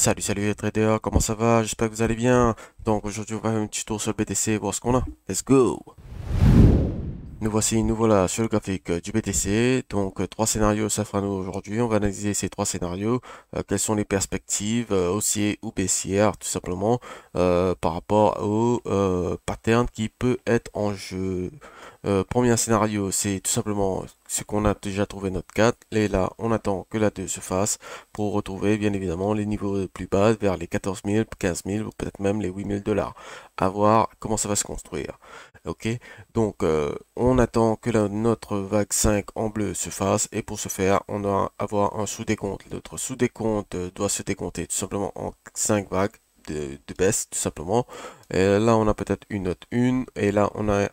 Salut, salut les traders, comment ça va J'espère que vous allez bien. Donc aujourd'hui, on va faire un petit tour sur le BTC, voir ce qu'on a. Let's go Nous voici, nous voilà euh, sur le graphique euh, du BTC. Donc euh, trois scénarios ça fera nous aujourd'hui. On va analyser ces trois scénarios. quelles sont les perspectives haussières ou baissières, tout simplement, par rapport au pattern qui peut être en jeu. Euh, premier scénario, c'est tout simplement ce qu'on a déjà trouvé notre 4. Et là, on attend que la 2 se fasse pour retrouver, bien évidemment, les niveaux plus bas vers les 14 000, 15 000 ou peut-être même les 8 000 dollars. À voir comment ça va se construire. Ok Donc, euh, on attend que notre vague 5 en bleu se fasse. Et pour ce faire, on doit avoir un sous-décompte. Notre sous-décompte euh, doit se décompter tout simplement en 5 vagues de, baisse tout simplement. Et là on a peut-être une note 1 et là on, a,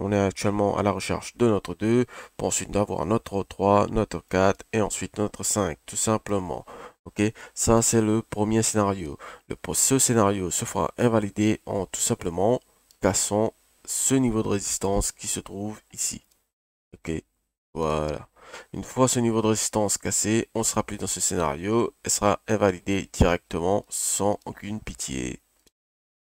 on est actuellement à la recherche de notre 2 pour ensuite d'avoir notre 3, notre 4 et ensuite notre 5 tout simplement. Ok, ça c'est le premier scénario. Le, ce scénario se fera invalider en tout simplement cassant ce niveau de résistance qui se trouve ici. Ok, voilà. Une fois ce niveau de résistance cassé, on sera plus dans ce scénario. et sera invalidé directement sans aucune pitié.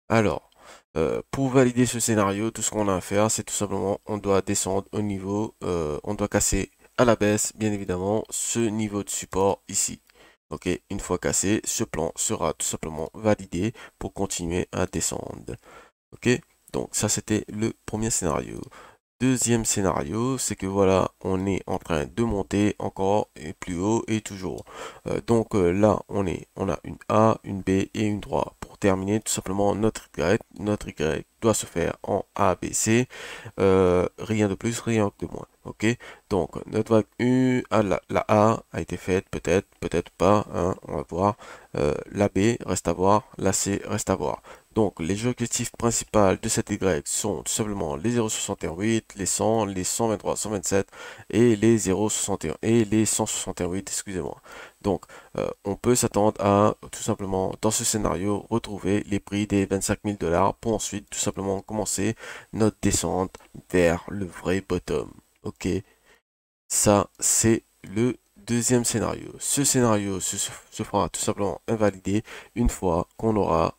Alors, euh, pour valider ce scénario, tout ce qu'on a à faire, c'est tout simplement, on doit descendre au niveau, euh, on doit casser à la baisse, bien évidemment, ce niveau de support ici. Ok, une fois cassé, ce plan sera tout simplement validé pour continuer à descendre. Ok, donc ça c'était le premier scénario. Deuxième scénario, c'est que voilà, on est en train de monter encore et plus haut et toujours. Euh, donc euh, là, on est, on a une A, une B et une droite. Pour terminer, tout simplement, notre Y, notre Y doit se faire en A, B, C. Euh, rien de plus, rien de moins. Ok Donc, notre vague U, ah, la, A a été faite, peut-être, peut-être pas. Hein, on va voir. la B reste à voir. La C reste à voir. Donc les objectifs principaux de cette Y sont tout simplement les 0,68, les 100, les 123, 127 et les 0,61 et les 168, excusez-moi. Donc euh, on peut s'attendre à tout simplement dans ce scénario retrouver les prix des 25 000 dollars pour ensuite tout simplement commencer notre descente vers le vrai bottom. Ok, ça c'est le deuxième scénario. Ce scénario se, se fera tout simplement invalider une fois qu'on aura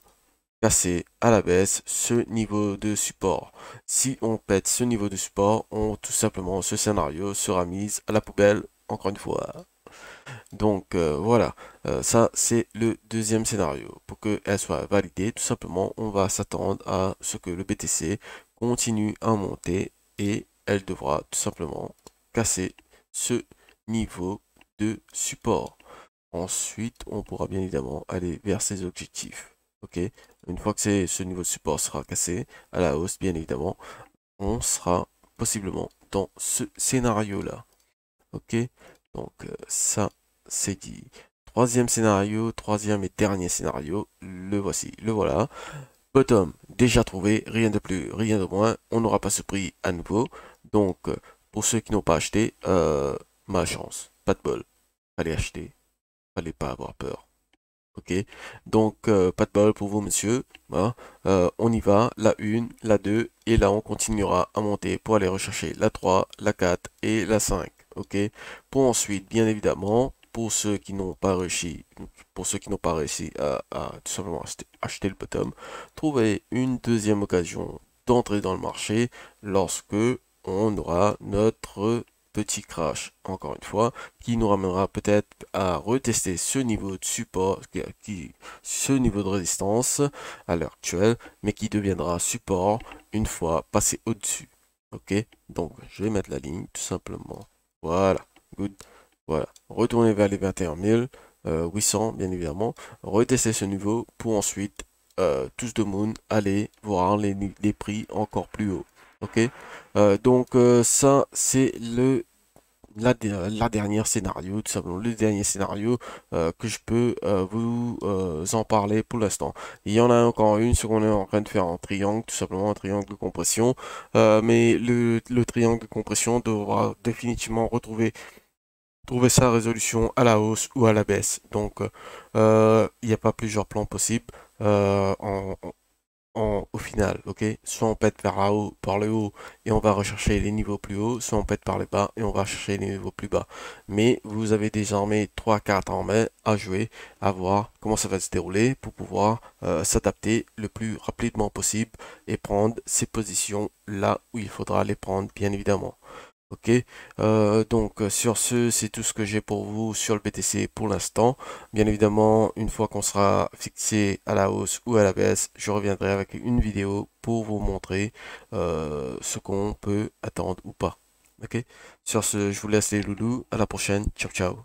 casser à la baisse ce niveau de support. Si on pète ce niveau de support, on, tout simplement ce scénario sera mis à la poubelle encore une fois. Donc euh, voilà, euh, ça c'est le deuxième scénario. Pour qu'elle soit validée, tout simplement on va s'attendre à ce que le BTC continue à monter et elle devra tout simplement casser ce niveau de support. Ensuite, on pourra bien évidemment aller vers ses objectifs. Ok, une fois que ce niveau de support sera cassé à la hausse, bien évidemment, on sera possiblement dans ce scénario-là. Ok Donc euh, ça, c'est dit. Troisième scénario, troisième et dernier scénario, le voici, le voilà. Bottom, déjà trouvé, rien de plus, rien de moins, on n'aura pas ce prix à nouveau. Donc, euh, pour ceux qui n'ont pas acheté, euh, ma chance, pas de bol. allez acheter, allez pas avoir peur. Ok, donc euh, pas de bol pour vous, monsieur. Hein. Euh, on y va, la 1, la 2, et là on continuera à monter pour aller rechercher la 3, la 4 et la 5. Ok, pour ensuite, bien évidemment, pour ceux qui n'ont pas réussi, pour ceux qui n'ont pas réussi à, tout simplement acheter, acheter le bottom, trouver une deuxième occasion d'entrer dans le marché lorsque on aura notre petit crash encore une fois qui nous ramènera peut-être à retester ce niveau de support qui ce niveau de résistance à l'heure actuelle mais qui deviendra support une fois passé au dessus ok donc je vais mettre la ligne tout simplement voilà good voilà retourner vers les 21 800 euh, bien évidemment retester ce niveau pour ensuite euh, tous de moon aller voir les, les prix encore plus haut Ok, euh, donc euh, ça c'est le la, la, dernière scénario, tout simplement, le dernier scénario euh, que je peux vous en parler pour l'instant. Il y en a encore une, ce qu'on est en train de faire un triangle, tout simplement un triangle de compression, mais le, le, triangle de compression devra définitivement retrouver trouver sa résolution à la hausse ou à la baisse. Donc, il n'y a pas plusieurs plans possibles. en, au final, ok Soit on pète par, la haut, par le haut et on va rechercher les niveaux plus hauts, soit on pète par le bas et on va chercher les niveaux plus bas. Mais vous avez désormais 3-4 main à jouer, à voir comment ça va se dérouler pour pouvoir euh, s'adapter le plus rapidement possible et prendre ces positions là où il faudra les prendre, bien évidemment. Ok, euh, donc euh, sur ce, c'est tout ce que j'ai pour vous sur le BTC pour l'instant. Bien évidemment, une fois qu'on sera fixé à la hausse ou à la baisse, je reviendrai avec une vidéo pour vous montrer euh, ce qu'on peut attendre ou pas. Ok, sur ce, je vous laisse les loulous, à la prochaine, ciao ciao.